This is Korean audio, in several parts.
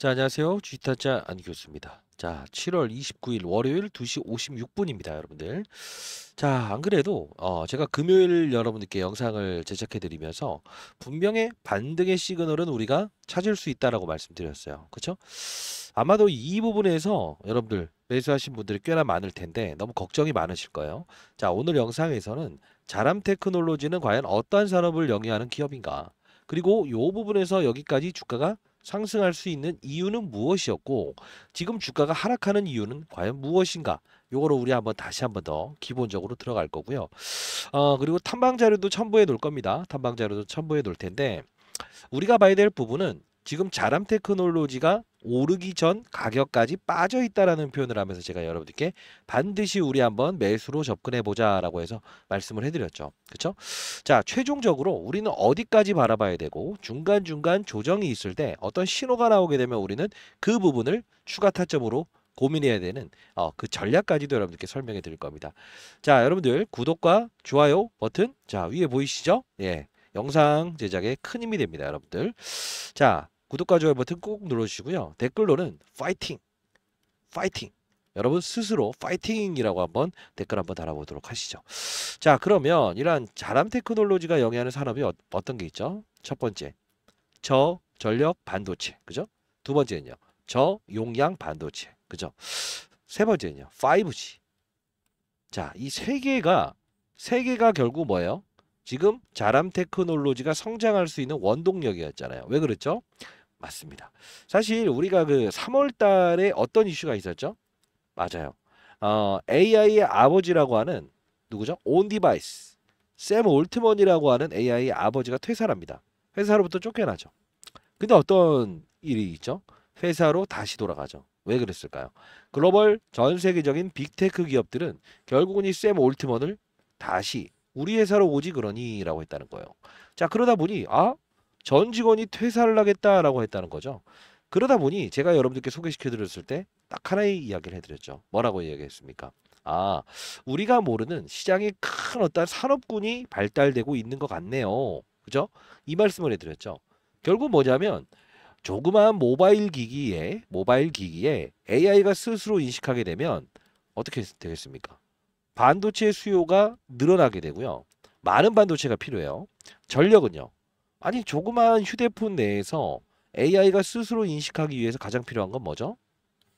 자, 안녕하세요. 주타자 안기교수입니다. 자, 7월 29일 월요일 2시 56분입니다, 여러분들. 자, 안 그래도 어, 제가 금요일 여러분들께 영상을 제작해 드리면서 분명히 반등의 시그널은 우리가 찾을 수 있다라고 말씀드렸어요. 그렇죠? 아마도 이 부분에서 여러분들 매수하신 분들이 꽤나 많을 텐데 너무 걱정이 많으실 거예요. 자, 오늘 영상에서는 자람 테크놀로지는 과연 어떠한 산업을 영위하는 기업인가? 그리고 요 부분에서 여기까지 주가가 상승할 수 있는 이유는 무엇이었고 지금 주가가 하락하는 이유는 과연 무엇인가? 요거로 우리 한번 다시 한번 더 기본적으로 들어갈 거고요. 어, 그리고 탐방 자료도 첨부해 놓을 겁니다. 탐방 자료도 첨부해 놓을 텐데 우리가 봐야 될 부분은 지금 자람 테크놀로지가 오르기 전 가격까지 빠져 있다라는 표현을 하면서 제가 여러분들께 반드시 우리 한번 매수로 접근해 보자라고 해서 말씀을 해드렸죠. 그쵸 자, 최종적으로 우리는 어디까지 바라봐야 되고 중간 중간 조정이 있을 때 어떤 신호가 나오게 되면 우리는 그 부분을 추가 타점으로 고민해야 되는 어, 그 전략까지도 여러분들께 설명해 드릴 겁니다. 자, 여러분들 구독과 좋아요 버튼 자 위에 보이시죠? 예, 영상 제작에 큰 힘이 됩니다, 여러분들. 자, 구독과 좋아요 버튼 꼭 눌러주시고요. 댓글로는 파이팅! 파이팅! 여러분 스스로 파이팅이라고 한번 댓글 한번 달아보도록 하시죠. 자, 그러면 이러한 자람 테크놀로지가 영위하는 산업이 어, 어떤 게 있죠? 첫 번째, 저 전력 반도체, 그죠? 두 번째는요, 저 용량 반도체, 그죠? 세 번째는요, 5G. 자, 이 세 개가 세 개가 결국 뭐예요? 지금 자람 테크놀로지가 성장할 수 있는 원동력이었잖아요. 왜 그렇죠? 맞습니다. 사실 우리가 그 3월 달에 어떤 이슈가 있었죠? 맞아요. 어, AI의 아버지라고 하는 누구죠? 온디바이스. 샘 올트먼이라고 하는 AI의 아버지가 퇴사합니다. 회사로부터 쫓겨나죠. 근데 어떤 일이 있죠? 회사로 다시 돌아가죠. 왜 그랬을까요? 글로벌 전 세계적인 빅테크 기업들은 결국은 이 샘 올트먼을 다시 우리 회사로 오지 그러니라고 했다는 거예요. 자 그러다 보니 아전 직원이 퇴사를 하겠다라고 했다는 거죠. 그러다 보니 제가 여러분들께 소개시켜 드렸을 때 딱 하나의 이야기를 해드렸죠. 뭐라고 이야기했습니까? 아 우리가 모르는 시장의 큰 어떤 산업군이 발달되고 있는 것 같네요. 그죠? 이 말씀을 해드렸죠. 결국 뭐냐면 조그마한 모바일 기기에 모바일 기기에 AI가 스스로 인식하게 되면 어떻게 되겠습니까? 반도체 수요가 늘어나게 되고요. 많은 반도체가 필요해요. 전력은요. 아니 조그마한 휴대폰 내에서 AI가 스스로 인식하기 위해서 가장 필요한 건 뭐죠?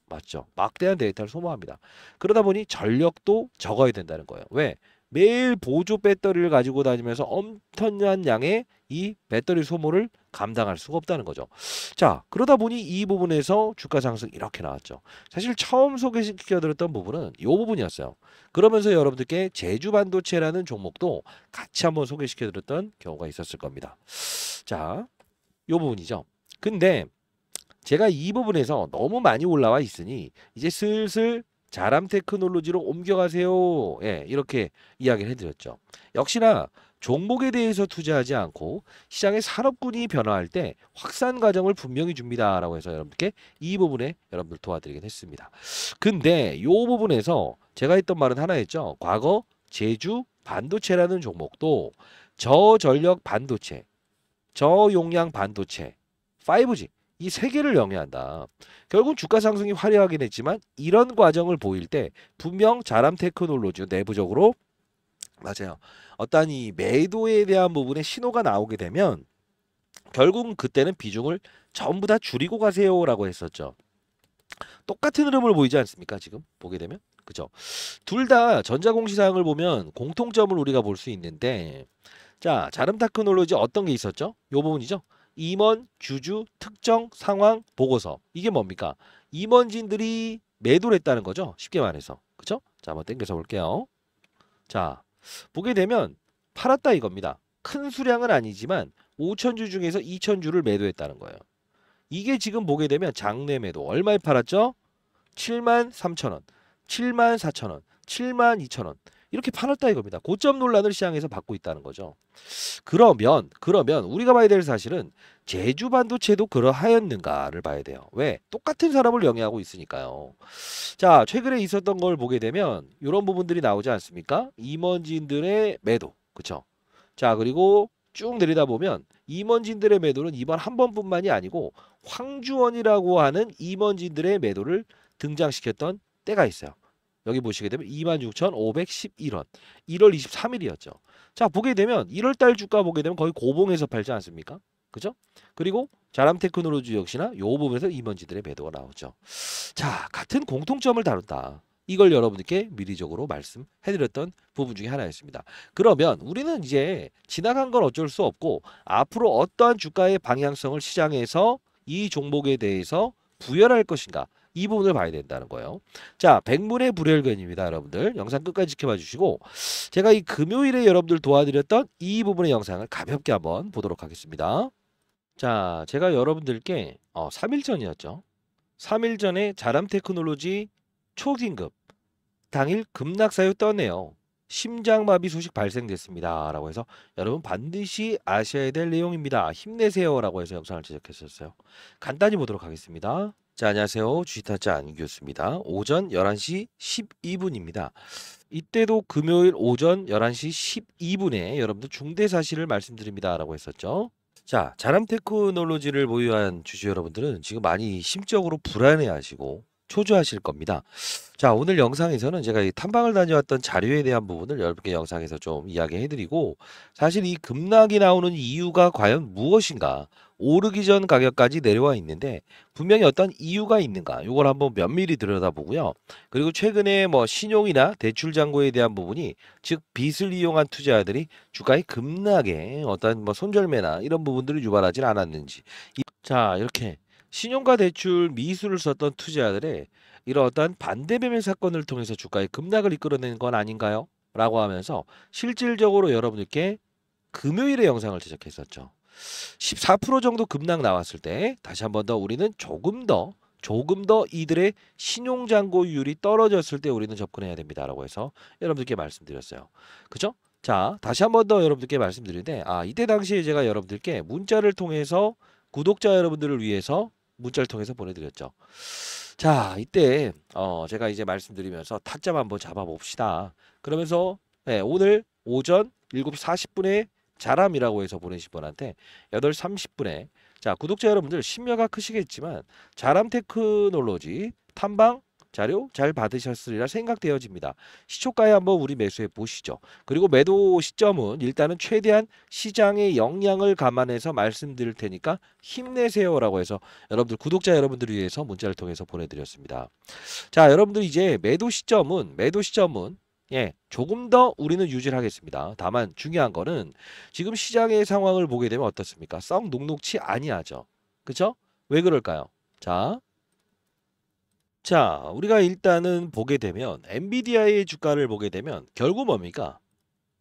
맞죠. 막대한 데이터를 소모합니다. 그러다 보니 전력도 적어야 된다는 거예요. 왜? 매일 보조 배터리를 가지고 다니면서 엄청난 양의 이 배터리 소모를 감당할 수가 없다는 거죠. 자, 그러다 보니 이 부분에서 주가 상승 이렇게 나왔죠. 사실 처음 소개시켜드렸던 부분은 이 부분이었어요. 그러면서 여러분들께 제주 반도체라는 종목도 같이 한번 소개시켜드렸던 경우가 있었을 겁니다. 자, 이 부분이죠. 근데 제가 이 부분에서 너무 많이 올라와 있으니 이제 슬슬 자람 테크놀로지로 옮겨가세요. 예, 이렇게 이야기를 해드렸죠. 역시나 종목에 대해서 투자하지 않고 시장의 산업군이 변화할 때 확산 과정을 분명히 줍니다라고 해서 여러분께 이 부분에 여러분들 도와드리긴 했습니다. 근데 이 부분에서 제가 했던 말은 하나였죠. 과거 제주 반도체라는 종목도 저전력 반도체, 저용량 반도체, 5G 이세 개를 영위한다. 결국 주가 상승이 화려하긴 했지만 이런 과정을 보일 때 분명 자람 테크놀로지 내부적으로 맞아요. 어떤이 매도에 대한 부분에 신호가 나오게 되면 결국 은 그때는 비중을 전부 다 줄이고 가세요라고 했었죠. 똑같은 흐름을 보이지 않습니까? 지금 보게 되면 그죠? 둘 다전자공시사항을 보면 공통점을 우리가 볼 수 있는데 자 자름 테크놀로지 어떤 게 있었죠? 요 부분이죠. 임원 주주 특정 상황 보고서 이게 뭡니까? 임원진들이 매도를 했다는 거죠. 쉽게 말해서 그쵸자 한번 땡겨서 볼게요. 자 보게 되면 팔았다 이겁니다. 큰 수량은 아니지만 5천주 중에서 2천주를 매도했다는 거예요. 이게 지금 보게 되면 장내 매도 얼마에 팔았죠? 7만 3천원, 7만 4천원, 7만 2천원 이렇게 파놨다 이겁니다. 고점 논란을 시장에서 받고 있다는 거죠. 그러면 그러면 우리가 봐야 될 사실은 제주 반도체도 그러하였는가를 봐야 돼요. 왜? 똑같은 사람을 영위하고 있으니까요. 자, 최근에 있었던 걸 보게 되면 이런 부분들이 나오지 않습니까? 임원진들의 매도. 그렇죠? 자, 그리고 쭉 내리다 보면 임원진들의 매도는 이번 한 번뿐만이 아니고 황주원이라고 하는 임원진들의 매도를 등장시켰던 때가 있어요. 여기 보시게 되면 26,511원 1월 23일이었죠. 자 보게 되면 1월달 주가 보게 되면 거의 고봉에서 팔지 않습니까? 그죠? 그리고 자람테크놀로지 역시나 요 부분에서 임원지들의 매도가 나오죠. 자 같은 공통점을 다룬다. 이걸 여러분들께 미리적으로 말씀해드렸던 부분 중에 하나였습니다. 그러면 우리는 이제 지나간 건 어쩔 수 없고 앞으로 어떠한 주가의 방향성을 시장에서 이 종목에 대해서 부여할 것인가 이 부분을 봐야 된다는 거예요. 자, 백문의 불혈견입니다, 여러분들. 영상 끝까지 지켜봐 주시고 제가 이 금요일에 여러분들 도와드렸던 이 부분의 영상을 가볍게 한번 보도록 하겠습니다. 자, 제가 여러분들께 어, 3일 전이었죠. 3일 전에 자람 테크놀로지 초긴급 당일 급락사유 떠네요 심장마비 소식 발생됐습니다. 라고 해서 여러분 반드시 아셔야 될 내용입니다. 힘내세요. 라고 해서 영상을 제작했었어요. 간단히 보도록 하겠습니다. 자, 안녕하세요. 주식타짜 안 교수입니다. 오전 11시 12분입니다. 이때도 금요일 오전 11시 12분에 여러분들 중대 사실을 말씀드립니다. 라고 했었죠. 자, 자람 테크놀로지를 보유한 주주 여러분들은 지금 많이 심적으로 불안해 하시고 초조하실 겁니다. 자, 오늘 영상에서는 제가 탐방을 다녀왔던 자료에 대한 부분을 여러분께 영상에서 좀 이야기해 드리고 사실 이 급락이 나오는 이유가 과연 무엇인가 오르기 전 가격까지 내려와 있는데 분명히 어떤 이유가 있는가 이걸 한번 면밀히 들여다보고요. 그리고 최근에 뭐 신용이나 대출 잔고에 대한 부분이 즉 빚을 이용한 투자자들이 주가의 급락에 어떤 뭐 손절매나 이런 부분들을 유발하진 않았는지 자 이렇게 신용과 대출 미수를 썼던 투자들의 이러한 반대매매 사건을 통해서 주가의 급락을 이끌어낸 건 아닌가요? 라고 하면서 실질적으로 여러분들께 금요일에 영상을 제작했었죠. 14% 정도 급락 나왔을 때 다시 한 번 더 우리는 조금 더 조금 더 이들의 신용잔고율이 떨어졌을 때 우리는 접근해야 됩니다라고 해서 여러분들께 말씀드렸어요. 그죠? 자, 다시 한 번 더 여러분들께 말씀드리는데 아, 이때 당시에 제가 여러분들께 문자를 통해서 구독자 여러분들을 위해서 문자를 통해서 보내드렸죠. 자, 이때 어, 제가 이제 말씀드리면서 타점 한번 잡아봅시다. 그러면서 네, 오늘 오전 7시 40분에 자람이라고 해서 보내신 분한테 8시 30분에 자 구독자 여러분들 심려가 크시겠지만 자람 테크놀로지 탐방 자료 잘 받으셨으리라 생각되어집니다. 시초가에 한번 우리 매수해 보시죠. 그리고 매도 시점은 일단은 최대한 시장의 역량을 감안해서 말씀드릴 테니까 힘내세요라고 해서 여러분들 구독자 여러분들을 위해서 문자를 통해서 보내드렸습니다. 자 여러분들 이제 매도 시점은 매도 시점은 예, 조금 더 우리는 유지를 하겠습니다. 다만 중요한 거는 지금 시장의 상황을 보게 되면 어떻습니까? 썩 녹록치 아니하죠. 그쵸? 왜 그럴까요? 자, 자, 우리가 일단은 보게 되면 엔비디아의 주가를 보게 되면 결국 뭡니까?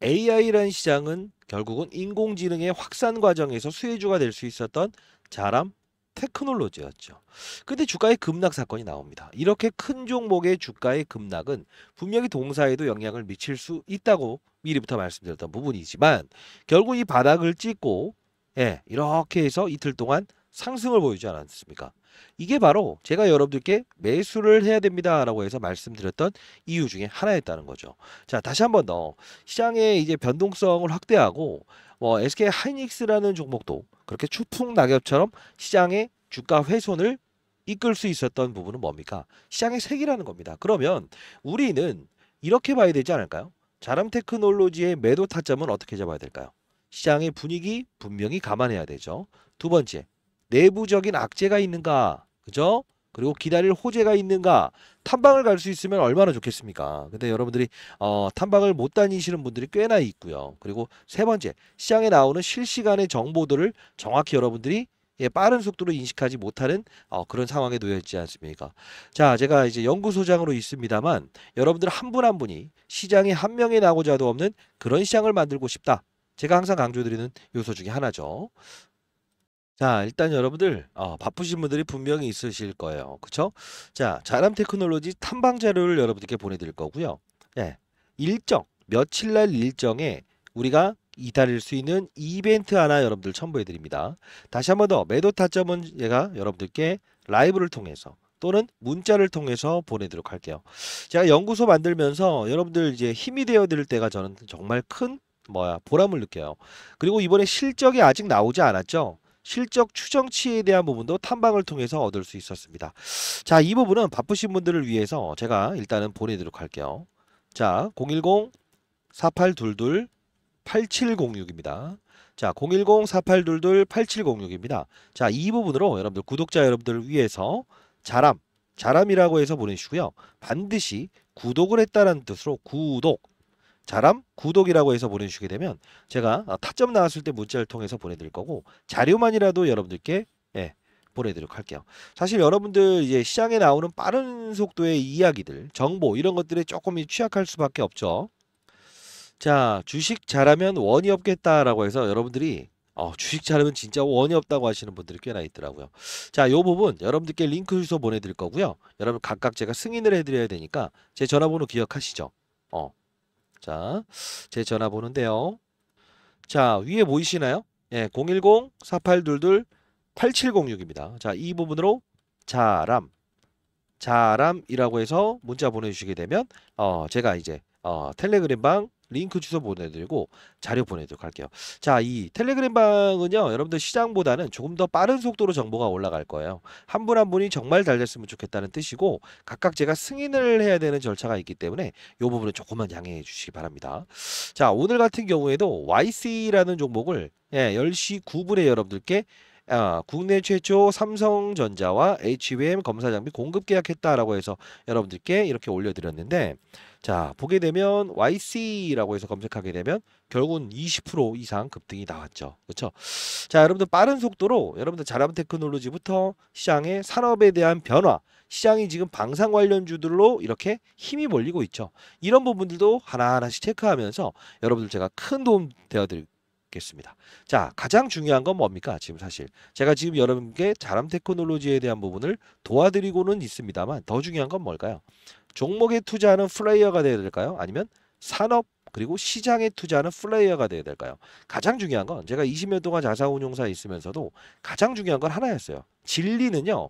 AI라는 시장은 결국은 인공지능의 확산 과정에서 수혜주가 될 수 있었던 자람 테크놀로지였죠. 근데 주가의 급락 사건이 나옵니다. 이렇게 큰 종목의 주가의 급락은 분명히 동사에도 영향을 미칠 수 있다고 미리부터 말씀드렸던 부분이지만 결국 이 바닥을 찍고 예, 이렇게 해서 이틀 동안 상승을 보이지 않았습니까? 이게 바로 제가 여러분들께 매수를 해야 됩니다 라고 해서 말씀드렸던 이유 중에 하나였다는 거죠 자 다시 한번더 시장의 이제 변동성을 확대하고 뭐 SK 하이닉스라는 종목도 그렇게 추풍 낙엽처럼 시장의 주가 훼손을 이끌 수 있었던 부분은 뭡니까 시장의 색이라는 겁니다 그러면 우리는 이렇게 봐야 되지 않을까요 자람 테크놀로지의 매도 타점은 어떻게 잡아야 될까요 시장의 분위기 분명히 감안해야 되죠 두 번째 내부적인 악재가 있는가, 그죠? 그리고 기다릴 호재가 있는가 탐방을 갈 수 있으면 얼마나 좋겠습니까 근데 여러분들이 어, 탐방을 못 다니시는 분들이 꽤나 있고요 그리고 세 번째 시장에 나오는 실시간의 정보들을 정확히 여러분들이 예, 빠른 속도로 인식하지 못하는 어, 그런 상황에 놓여 있지 않습니까 자 제가 이제 연구소장으로 있습니다만 여러분들 한 분한 한 분이 시장에 한 명이 나고자도 없는 그런 시장을 만들고 싶다 제가 항상 강조드리는 요소 중에 하나죠 자, 일단 여러분들 어, 바쁘신 분들이 분명히 있으실 거예요. 그쵸? 자, 자람 테크놀로지 탐방 자료를 여러분들께 보내드릴 거고요. 예, 일정, 며칠 날 일정에 우리가 이달일 수 있는 이벤트 하나 여러분들 첨부해 드립니다. 다시 한 번 더 매도 타점은 제가 여러분들께 라이브를 통해서 또는 문자를 통해서 보내도록 할게요. 제가 연구소 만들면서 여러분들 이제 힘이 되어 드릴 때가 저는 정말 큰 뭐야 보람을 느껴요. 그리고 이번에 실적이 아직 나오지 않았죠. 실적 추정치에 대한 부분도 탐방을 통해서 얻을 수 있었습니다. 자, 이 부분은 바쁘신 분들을 위해서 제가 일단은 보내도록 할게요. 자, 010-4822-8706입니다. 자, 010-4822-8706입니다. 자, 이 부분으로 여러분들 구독자 여러분들을 위해서 자람, 자람이라고 해서 보내주시고요. 반드시 구독을 했다는 뜻으로 구독, 자람 구독이라고 해서 보내주시게 되면 제가 아, 타점 나왔을 때 문자를 통해서 보내드릴 거고 자료만이라도 여러분들께 예, 보내드리도록 할게요. 사실 여러분들 이제 시장에 나오는 빠른 속도의 이야기들, 정보 이런 것들에 조금 취약할 수밖에 없죠. 자 주식 잘하면 원이 없겠다라고 해서 여러분들이 어, 주식 잘하면 진짜 원이 없다고 하시는 분들이 꽤나 있더라고요. 자, 요 부분 여러분들께 링크 주소 보내드릴 거고요. 여러분 각각 제가 승인을 해드려야 되니까 제 전화번호 기억하시죠? 어, 자, 제전화보는데요 자, 위에 보이시나요? 예, 010-4822-8706입니다. 자, 이 부분으로 자람, 자람이라고 해서 문자 보내주시게 되면 어, 제가 이제 어, 텔레그램방 링크 주소 보내드리고 자료 보내도록 할게요. 자, 이 텔레그램 방은요, 여러분들 시장보다는 조금 더 빠른 속도로 정보가 올라갈 거예요. 한 분 한 분이 정말 잘 됐으면 좋겠다는 뜻이고, 각각 제가 승인을 해야 되는 절차가 있기 때문에 이 부분은 조금만 양해해 주시기 바랍니다. 자, 오늘 같은 경우에도 YC라는 종목을 예, 10시 9분에 여러분들께 아, 국내 최초 삼성전자와 HBM 검사 장비 공급 계약했다라고 해서 여러분들께 이렇게 올려드렸는데 자, 보게 되면 YC라고 해서 검색하게 되면 결국은 20% 이상 급등이 나왔죠. 그렇죠? 자, 여러분들 빠른 속도로 여러분들 자람 테크놀로지부터 시장의 산업에 대한 변화, 시장이 지금 방산 관련주들로 이렇게 힘이 몰리고 있죠. 이런 부분들도 하나하나씩 체크하면서 여러분들 제가 큰 도움 되어 드릴 겠습니다. 자, 가장 중요한 건 뭡니까? 지금 사실 제가 지금 여러분께 자람 테크놀로지에 대한 부분을 도와드리고는 있습니다만 더 중요한 건 뭘까요? 종목에 투자하는 플레이어가 되어야 될까요? 아니면 산업 그리고 시장에 투자하는 플레이어가 되어야 될까요? 가장 중요한 건 제가 20년 동안 자사운용사에 있으면서도 가장 중요한 건 하나였어요. 진리는요.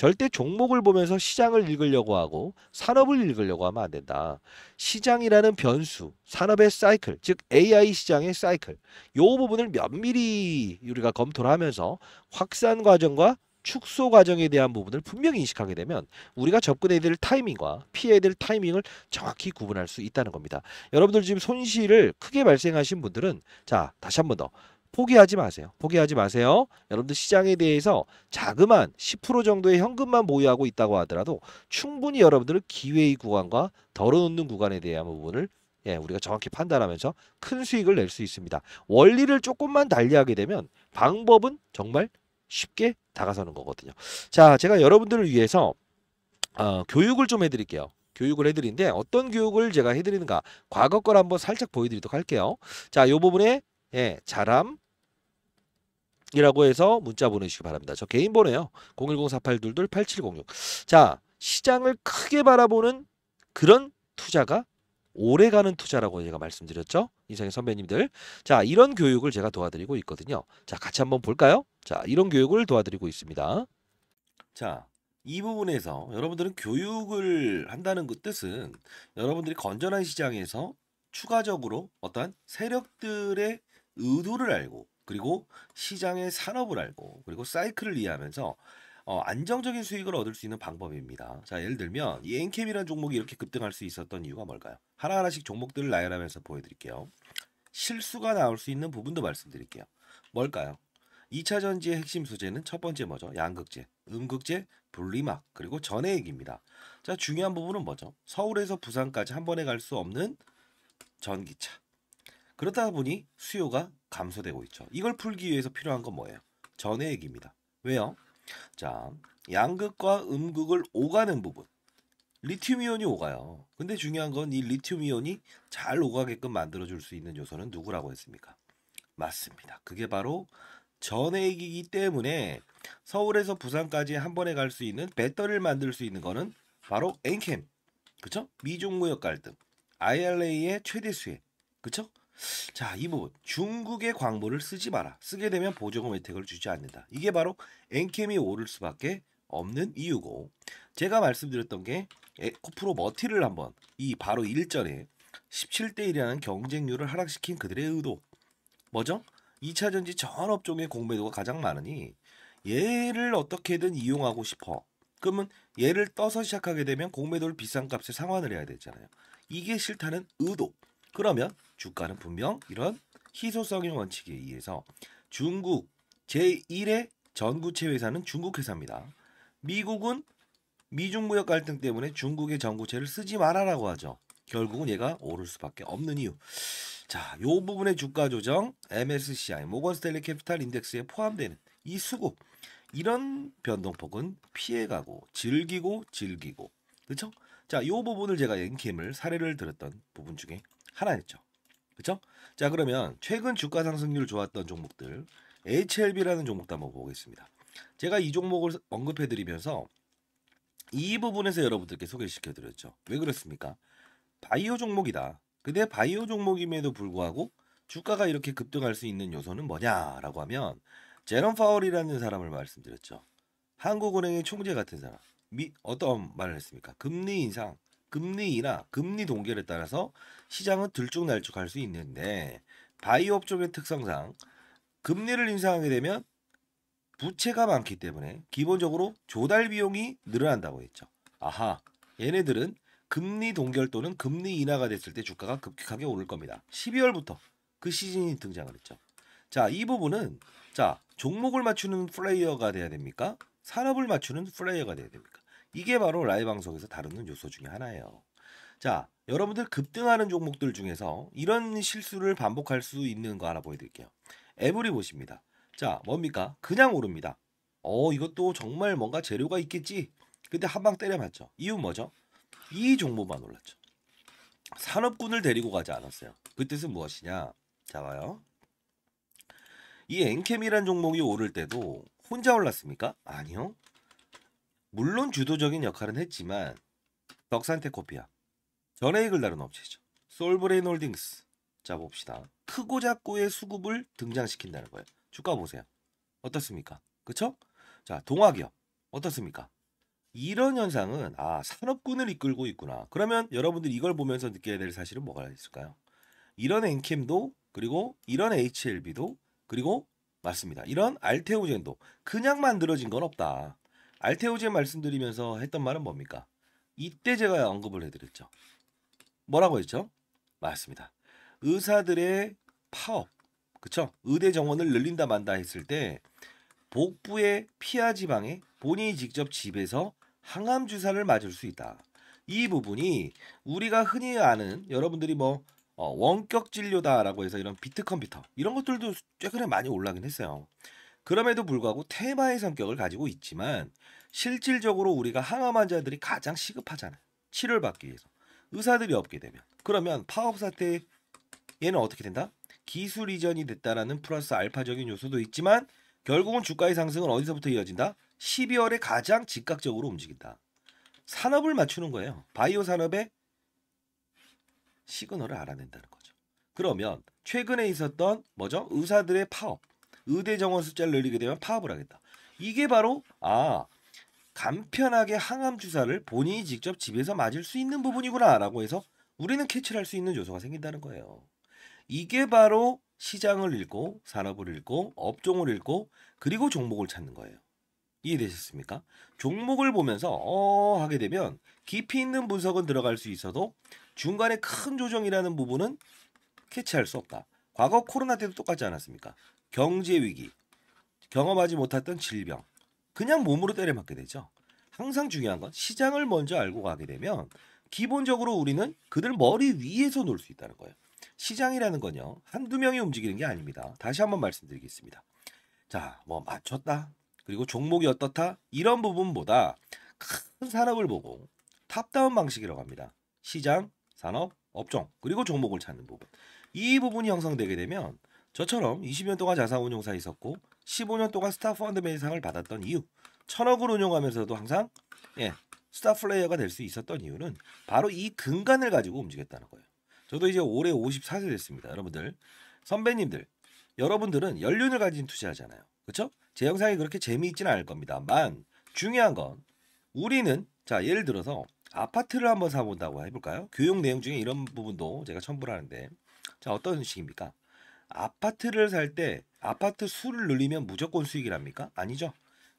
절대 종목을 보면서 시장을 읽으려고 하고 산업을 읽으려고 하면 안 된다. 시장이라는 변수, 산업의 사이클, 즉 AI 시장의 사이클, 이 부분을 면밀히 우리가 검토를 하면서 확산 과정과 축소 과정에 대한 부분을 분명히 인식하게 되면 우리가 접근해야 될 타이밍과 피해야 될 타이밍을 정확히 구분할 수 있다는 겁니다. 여러분들 지금 손실을 크게 발생하신 분들은 자 다시 한번더 포기하지 마세요. 포기하지 마세요. 여러분들 시장에 대해서 자그만 10% 정도의 현금만 보유하고 있다고 하더라도 충분히 여러분들은 기회의 구간과 덜어놓는 구간에 대한 부분을 예, 우리가 정확히 판단하면서 큰 수익을 낼 수 있습니다. 원리를 조금만 달리하게 되면 방법은 정말 쉽게 다가서는 거거든요. 자, 제가 여러분들을 위해서 어, 교육을 좀 해드릴게요. 교육을 해드리는데 어떤 교육을 제가 해드리는가 과거 걸 한번 살짝 보여드리도록 할게요. 자, 이 부분에 예, 자람 이라고 해서 문자 보내주시기 바랍니다. 저 개인 번호예요. 010-4822-8706. 자, 시장을 크게 바라보는 그런 투자가 오래가는 투자라고 제가 말씀드렸죠. 인상의 선배님들. 자, 이런 교육을 제가 도와드리고 있거든요. 자, 같이 한번 볼까요? 자, 이런 교육을 도와드리고 있습니다. 자, 이 부분에서 여러분들은 교육을 한다는 그 뜻은 여러분들이 건전한 시장에서 추가적으로 어떠한 세력들의 의도를 알고 그리고 시장의 산업을 알고 그리고 사이클을 이해하면서 어, 안정적인 수익을 얻을 수 있는 방법입니다. 자, 예를 들면 이 엔캠이라는 종목이 이렇게 급등할 수 있었던 이유가 뭘까요? 하나하나씩 종목들을 나열하면서 보여드릴게요. 실수가 나올 수 있는 부분도 말씀드릴게요. 뭘까요? 2차 전지의 핵심 소재는 첫 번째 뭐죠? 양극재, 음극재, 분리막, 그리고 전해액입니다. 자, 중요한 부분은 뭐죠? 서울에서 부산까지 한 번에 갈 수 없는 전기차. 그러다 보니 수요가 감소되고 있죠. 이걸 풀기 위해서 필요한 건 뭐예요? 전해액입니다. 왜요? 자, 양극과 음극을 오가는 부분. 리튬이온이 오가요. 근데 중요한 건 이 리튬이온이 잘 오가게끔 만들어줄 수 있는 요소는 누구라고 했습니까? 맞습니다. 그게 바로 전액이기 때문에 서울에서 부산까지 한 번에 갈 수 있는 배터리를 만들 수 있는 거는 바로 엔캠. 그쵸? 미중무역 갈등. IRA의 최대 수혜. 그쵸? 자, 이 부분. 중국의 광고를 쓰지 마라. 쓰게 되면 보조금 혜택을 주지 않는다. 이게 바로 엔캠이 오를 수밖에 없는 이유고 제가 말씀드렸던 게 에코프로 머티를 한번 이 바로 일전에 17대 1이라는 경쟁률을 하락시킨 그들의 의도. 뭐죠? 2차전지 전 업종의 공매도가 가장 많으니 얘를 어떻게든 이용하고 싶어. 그러면 얘를 떠서 시작하게 되면 공매도를 비싼 값에 상환을 해야 되잖아요. 이게 싫다는 의도. 그러면 주가는 분명 이런 희소성의 원칙에 의해서 중국 제1의 전구체 회사는 중국 회사입니다. 미국은 미중 무역 갈등 때문에 중국의 전구체를 쓰지 말아라고 하죠. 결국은 얘가 오를 수밖에 없는 이유. 자, 요 부분의 주가 조정, MSCI, 모건스탠리 캐피탈 인덱스에 포함되는 이 수급 이런 변동폭은 피해가고 즐기고 즐기고 그렇죠? 자, 요 부분을 제가 엔캠을 사례를 들었던 부분 중에 하나였죠. 그렇죠? 자 그러면 최근 주가 상승률 좋았던 종목들 HLB라는 종목도 한번 보겠습니다. 제가 이 종목을 언급해드리면서 이 부분에서 여러분들께 소개시켜드렸죠. 왜 그렇습니까? 바이오 종목이다. 근데 바이오 종목임에도 불구하고 주가가 이렇게 급등할 수 있는 요소는 뭐냐라고 하면 제롬 파월이라는 사람을 말씀드렸죠. 한국은행의 총재 같은 사람. 미, 어떤 말을 했습니까? 금리 인상, 금리 인하, 금리 동결에 따라서 시장은 들쭉날쭉할 수 있는데 바이오업 쪽의 특성상 금리를 인상하게 되면 부채가 많기 때문에 기본적으로 조달 비용이 늘어난다고 했죠. 아하, 얘네들은 금리 동결 또는 금리 인하가 됐을 때 주가가 급격하게 오를 겁니다. 12월부터 그 시즌이 등장을 했죠. 자, 이 부분은 자 종목을 맞추는 플레이어가 돼야 됩니까? 산업을 맞추는 플레이어가 돼야 됩니까? 이게 바로 라이 방송에서 다루는 요소 중에 하나예요. 자, 여러분들 급등하는 종목들 중에서 이런 실수를 반복할 수 있는 거 하나 보여드릴게요. 에브리 보십니다. 자, 뭡니까? 그냥 오릅니다. 어, 이것도 정말 뭔가 재료가 있겠지. 근데 한방 때려맞죠. 이유 뭐죠? 이 종목만 올랐죠. 산업군을 데리고 가지 않았어요. 그 뜻은 무엇이냐? 자, 봐요. 이 엔캠이란 종목이 오를 때도 혼자 올랐습니까? 아니요. 물론 주도적인 역할은 했지만 덕산테 코피아 전에 이을 다룬 업체죠. 솔브레인 홀딩스 자 봅시다. 크고 작고의 수급을 등장시킨다는 거예요. 주가 보세요. 어떻습니까? 그쵸? 자 동화기업 어떻습니까? 이런 현상은 아 산업군을 이끌고 있구나. 그러면 여러분들 이걸 보면서 느껴야 될 사실은 뭐가 있을까요? 이런 엔캠도 그리고 이런 HLB도 그리고 맞습니다. 이런 알테오젠도 그냥 만들어진 건 없다. 알테오제 말씀드리면서 했던 말은 뭡니까? 이때 제가 언급을 해드렸죠. 뭐라고 했죠? 맞습니다. 의사들의 파업, 그쵸? 의대 정원을 늘린다 만다 했을 때 복부의 피하 지방에 본인이 직접 집에서 항암 주사를 맞을 수 있다. 이 부분이 우리가 흔히 아는 여러분들이 뭐 어, 원격 진료다라고 해서 이런 비트 컴퓨터 이런 것들도 최근에 많이 올라긴 했어요. 그럼에도 불구하고 테마의 성격을 가지고 있지만 실질적으로 우리가 항암 환자들이 가장 시급하잖아요. 치료를 받기 위해서. 의사들이 없게 되면. 그러면 파업 사태 얘는 어떻게 된다? 기술 이전이 됐다라는 플러스 알파적인 요소도 있지만 결국은 주가의 상승은 어디서부터 이어진다? 12월에 가장 즉각적으로 움직인다. 산업을 맞추는 거예요. 바이오 산업의 시그널을 알아낸다는 거죠. 그러면 최근에 있었던 뭐죠? 의사들의 파업. 의대 정원 숫자를 늘리게 되면 파업을 하겠다. 이게 바로 아 간편하게 항암 주사를 본인이 직접 집에서 맞을 수 있는 부분이구나라고 해서 우리는 캐치를 할수 있는 요소가 생긴다는 거예요. 이게 바로 시장을 읽고 산업을 읽고 업종을 읽고 그리고 종목을 찾는 거예요. 이해되셨습니까? 종목을 보면서 어 하게 되면 깊이 있는 분석은 들어갈 수 있어도 중간에 큰 조정이라는 부분은 캐치할 수 없다. 과거 코로나 때도 똑같지 않았습니까? 경제 위기, 경험하지 못했던 질병, 그냥 몸으로 때려맞게 되죠. 항상 중요한 건 시장을 먼저 알고 가게 되면 기본적으로 우리는 그들 머리 위에서 놀 수 있다는 거예요. 시장이라는 건요 한두 명이 움직이는 게 아닙니다. 다시 한번 말씀드리겠습니다. 자, 뭐 맞췄다. 그리고 종목이 어떻다 이런 부분보다 큰 산업을 보고 탑다운 방식이라고 합니다. 시장, 산업, 업종 그리고 종목을 찾는 부분 이 부분이 형성되게 되면 저처럼 20년 동안 자산운용사에 있었고 15년 동안 스타 펀드 매니상을 받았던 이유 천억을 운용하면서도 항상 예, 스타 플레이어가 될 수 있었던 이유는 바로 이 근간을 가지고 움직였다는 거예요. 저도 이제 올해 54세 됐습니다. 여러분들 선배님들 여러분들은 연륜을 가진 투자잖아요 그렇죠? 제 영상이 그렇게 재미있지는 않을 겁니다만 중요한 건 우리는 자 예를 들어서 아파트를 한번 사본다고 해볼까요? 교육 내용 중에 이런 부분도 제가 첨부를 하는데 자 어떤 식입니까? 아파트를 살 때 아파트 수를 늘리면 무조건 수익이랍니까? 아니죠.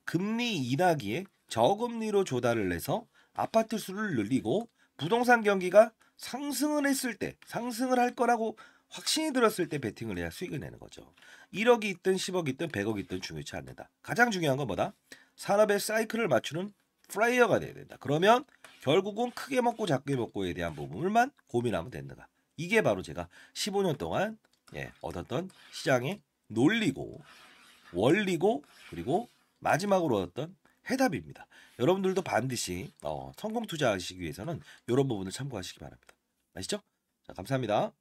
금리 인하기에 저금리로 조달을 해서 아파트 수를 늘리고 부동산 경기가 상승을 했을 때 상승을 할 거라고 확신이 들었을 때 베팅을 해야 수익을 내는 거죠. 1억이 있든 10억이 있든 100억이 있든 중요치 않는다. 가장 중요한 건 뭐다? 산업의 사이클을 맞추는 프라이어가 돼야 된다. 그러면 결국은 크게 먹고 작게 먹고에 대한 부분만 고민하면 된다. 이게 바로 제가 15년 동안 예, 얻었던 시장의 논리고 원리고 그리고 마지막으로 얻었던 해답입니다. 여러분들도 반드시 어, 성공 투자하시기 위해서는 이런 부분을 참고하시기 바랍니다. 아시죠? 자, 감사합니다.